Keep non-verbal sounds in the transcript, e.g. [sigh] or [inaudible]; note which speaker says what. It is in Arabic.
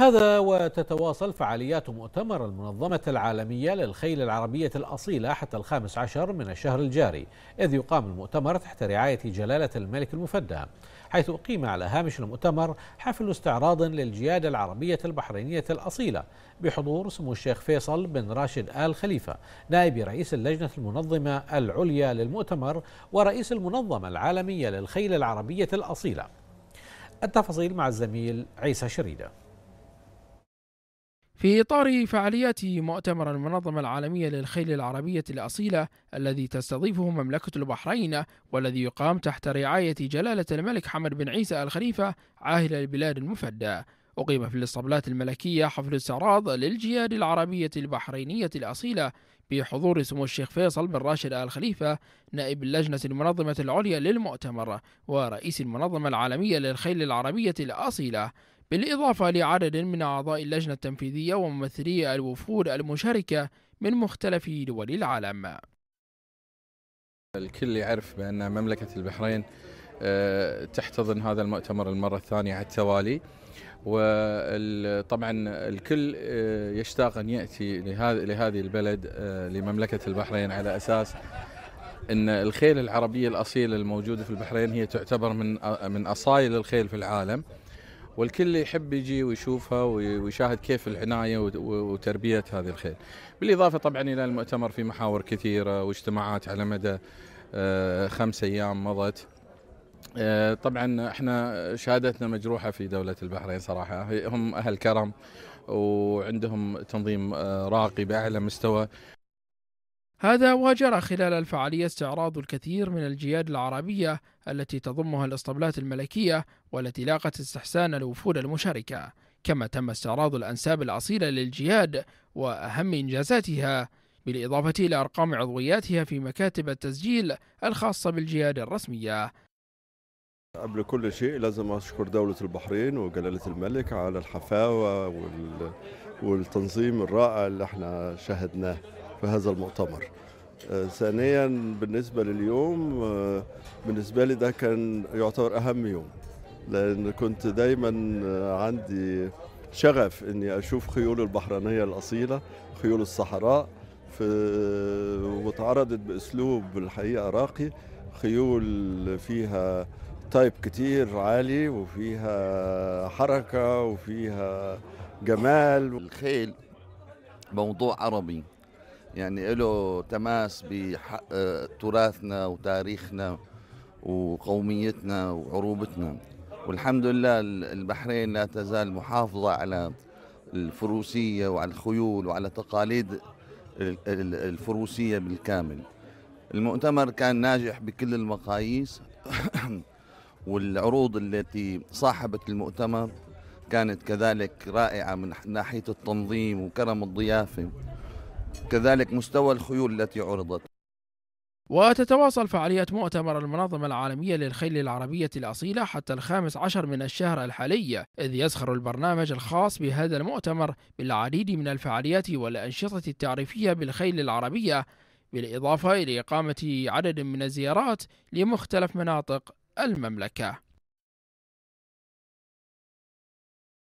Speaker 1: هذا وتتواصل فعاليات مؤتمر المنظمة العالمية للخيل العربية الأصيلة حتى الخامس عشر من الشهر الجاري إذ يقام المؤتمر تحت رعاية جلالة الملك المفدى حيث أقيم على هامش المؤتمر حفل استعراض للجيادة العربية البحرينية الأصيلة بحضور سمو الشيخ فيصل بن راشد آل خليفة نائب رئيس اللجنة المنظمة العليا للمؤتمر ورئيس المنظمة العالمية للخيل العربية الأصيلة التفاصيل مع الزميل عيسى شريده في إطار فعاليات
Speaker 2: مؤتمر المنظمة العالمية للخيل العربية الأصيلة الذي تستضيفه مملكة البحرين والذي يقام تحت رعاية جلالة الملك حمد بن عيسى الخليفة عاهل البلاد المفدى أقيم في الإسطبلات الملكية حفل استعراض للجياد العربية البحرينية الأصيلة بحضور سمو الشيخ فيصل بن راشد آل خليفة نائب اللجنة المنظمة العليا للمؤتمر ورئيس المنظمة العالمية للخيل العربية الأصيلة بالإضافة لعدد من أعضاء اللجنة التنفيذية وممثلي الوفود المشاركة من مختلف دول العالم
Speaker 3: الكل يعرف بأن مملكة البحرين آه، تحتضن هذا المؤتمر المرة الثانية على التوالي وطبعا الكل آه، يشتاق أن يأتي لهذه البلد آه، لمملكة البحرين على أساس أن الخيل العربية الأصيلة الموجودة في البحرين هي تعتبر من من أصايل الخيل في العالم والكل يحب يجي ويشوفها ويشاهد كيف العناية وتربية هذه الخيل بالإضافة طبعا إلى المؤتمر في محاور كثيرة واجتماعات على مدى آه، خمس أيام مضت آه، طبعا احنا شهادتنا مجروحه في دوله البحرين صراحه هم اهل كرم وعندهم تنظيم آه، راقي باعلى مستوى
Speaker 2: هذا وجرى خلال الفعالية استعراض الكثير من الجياد العربية التي تضمها الاسطبلات الملكية والتي لاقت استحسان الوفود المشاركة كما تم استعراض الأنساب الأصيلة للجياد وأهم إنجازاتها بالإضافة إلى أرقام عضوياتها في مكاتب التسجيل الخاصة بالجياد الرسمية
Speaker 4: قبل كل شيء لازم أشكر دولة البحرين وجلالة الملك على الحفاوة والتنظيم الرائع اللي احنا شهدناه في هذا المؤتمر آه، ثانيا بالنسبة لليوم آه، بالنسبة لي ده كان يعتبر أهم يوم لأن كنت دايما آه، عندي شغف إني أشوف خيول البحرانية الأصيلة خيول الصحراء في وتعرضت بأسلوب الحقيقة راقي خيول فيها تايب كتير عالي وفيها
Speaker 5: حركة وفيها جمال الخيل موضوع عربي يعني له تماس بتراثنا وتاريخنا وقوميتنا وعروبتنا والحمد لله البحرين لا تزال محافظة على الفروسية وعلى الخيول وعلى تقاليد الفروسية بالكامل المؤتمر كان ناجح بكل المقاييس [coughs] والعروض التي صاحبت المؤتمر كانت كذلك رائعة من ناحية التنظيم وكرم الضيافة كذلك مستوى الخيول التي عرضت وتتواصل
Speaker 2: فعالية مؤتمر المنظمة العالمية للخيل العربية الأصيلة حتى الخامس عشر من الشهر الحالي إذ يزخر البرنامج الخاص بهذا المؤتمر بالعديد من الفعاليات والأنشطة التعريفية بالخيل العربية بالإضافة إلى إقامة عدد من
Speaker 4: الزيارات لمختلف مناطق المملكة